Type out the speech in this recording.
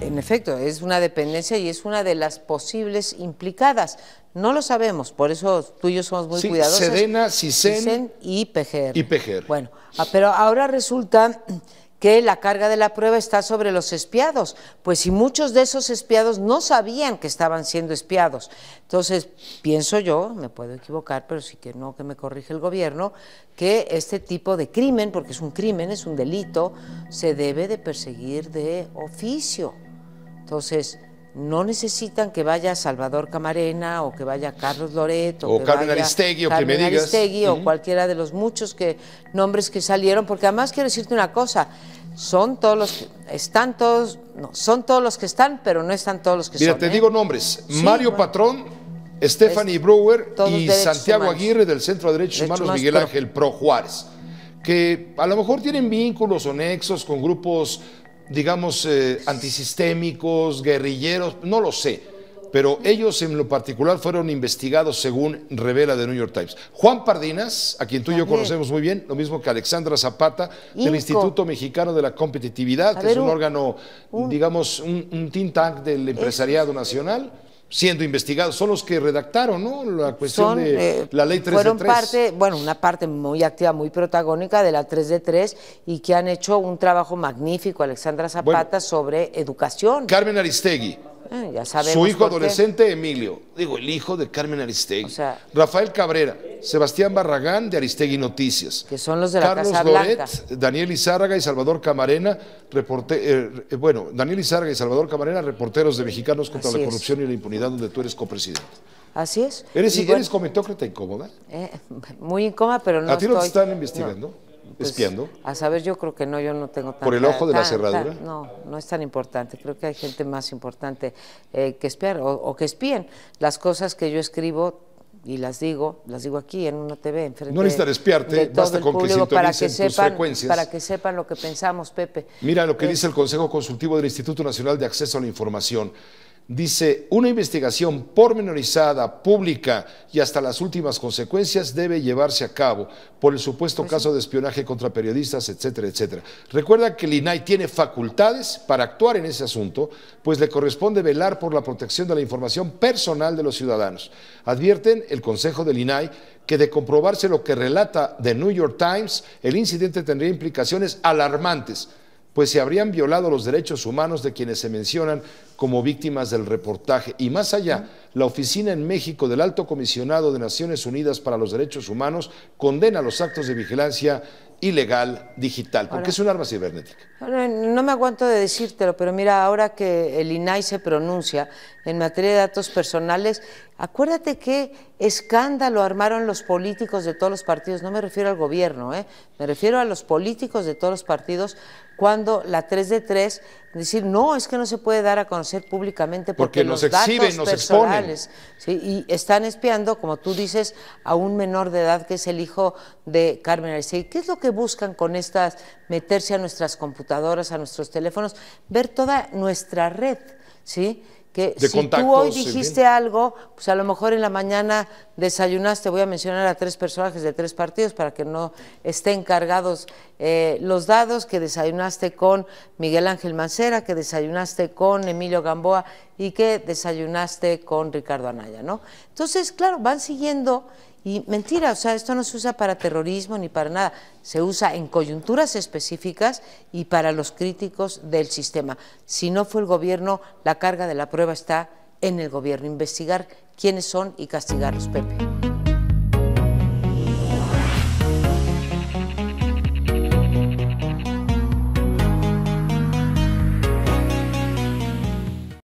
En efecto, es una dependencia y es una de las posibles implicadas. No lo sabemos, por eso tú y yo somos muy cuidadosos. Sedena, CISEN, y PGR. Y PGR. Bueno, ah, pero ahora resulta que la carga de la prueba está sobre los espiados, pues si muchos de esos espiados no sabían que estaban siendo espiados. Entonces, pienso yo, me puedo equivocar, pero sí que no, que me corrige el gobierno, que este tipo de crimen, porque es un crimen, es un delito, se debe de perseguir de oficio. Entonces, no necesitan que vaya Salvador Camarena o que vaya Carlos Loreto o, que Aristegui, o que me digas. Aristegui, o cualquiera de los muchos que, nombres que salieron, porque además quiero decirte una cosa, son todos los que están todos, no, son todos los que están, pero no están todos los que Mira, Mira, te ¿eh? digo nombres, Mario Patrón, Stephanie Brewer y Santiago Aguirre del Centro de Derechos, Humanos Miguel Ángel Pro Juárez que a lo mejor tienen vínculos o nexos con grupos digamos, eh, antisistémicos, guerrilleros, no lo sé. Pero ellos en lo particular fueron investigados según revela The New York Times. Juan Pardinas, a quien tú y yo conocemos muy bien, lo mismo que Alexandra Zapata, del Instituto Mexicano de la Competitividad, que es un, órgano, digamos, un, un think tank del empresariado nacional siendo investigados, son los que redactaron, ¿no? La cuestión de eh, la ley 3 fueron de 3. parte, bueno, una parte muy activa, muy protagónica de la 3 de 3 y que han hecho un trabajo magnífico, Alexandra Zapata, sobre educación. Carmen Aristegui, Ah, Su hijo adolescente, Emilio. Digo, el hijo de Carmen Aristegui. Rafael Cabrera, Sebastián Barragán de Aristegui Noticias. Que son los de la Carlos Casa Daniel Izárraga y Salvador Camarena, eh, eh, bueno, Daniel Izárraga y Salvador Camarena, reporteros de Mexicanos contra la Corrupción y la Impunidad, donde tú eres copresidente. Así es. ¿Eres, y incómoda? Eh, muy incómoda, pero no. ¿A ti no te están investigando? Pues, espiando? A saber, yo creo que no, yo no tengo tan... ¿Por el ojo de la cerradura? no, no es tan importante. Creo que hay gente más importante eh, que espiar o, que espíen. Las cosas que yo escribo y las digo, las digo aquí en una TV, enfrente No necesitan espiarte, basta con que para que sepan, Para que sepan lo que pensamos, Pepe. Mira lo que dice el Consejo Consultivo del Instituto Nacional de Acceso a la Información dice, una investigación pormenorizada, pública y hasta las últimas consecuencias debe llevarse a cabo por el supuesto pues caso de espionaje contra periodistas, etcétera, etcétera. Recuerda que el INAI tiene facultades para actuar en ese asunto, pues le corresponde velar por la protección de la información personal de los ciudadanos. Advierten el Consejo del INAI que de comprobarse lo que relata The New York Times, el incidente tendría implicaciones alarmantes pues se habrían violado los derechos humanos de quienes se mencionan como víctimas del reportaje. Y más allá, la oficina en México del Alto Comisionado de Naciones Unidas para los Derechos Humanos condena los actos de vigilancia ilegal digital, porque es un arma cibernética. No, me aguanto de decírtelo, pero mira, ahora que el INAI se pronuncia en materia de datos personales, acuérdate qué escándalo armaron los políticos de todos los partidos, no me refiero al gobierno, ¿eh? me refiero a los políticos de todos los partidos, cuando la 3 de 3 decir, no, es que no se puede dar a conocer públicamente porque, los exhiben, datos personales, ¿sí? Y están espiando, como tú dices, a un menor de edad que es el hijo de Carmen Aristegui. ¿Qué es lo que buscan con estas, meterse a nuestras computadoras, a nuestros teléfonos, ver toda nuestra red, ¿sí? que si tú hoy dijiste algo, pues a lo mejor en la mañana desayunaste, voy a mencionar a tres personajes de tres partidos para que no estén cargados eh, los dados, que desayunaste con Miguel Ángel Mancera, que desayunaste con Emilio Gamboa y que desayunaste con Ricardo Anaya, ¿no? Entonces, claro, van siguiendo y mentira, o sea, esto no se usa para terrorismo ni para nada, se usa en coyunturas específicas y para los críticos del sistema. Si no fue el gobierno, la carga de la prueba está en el gobierno, investigar quiénes son y castigarlos, Pepe.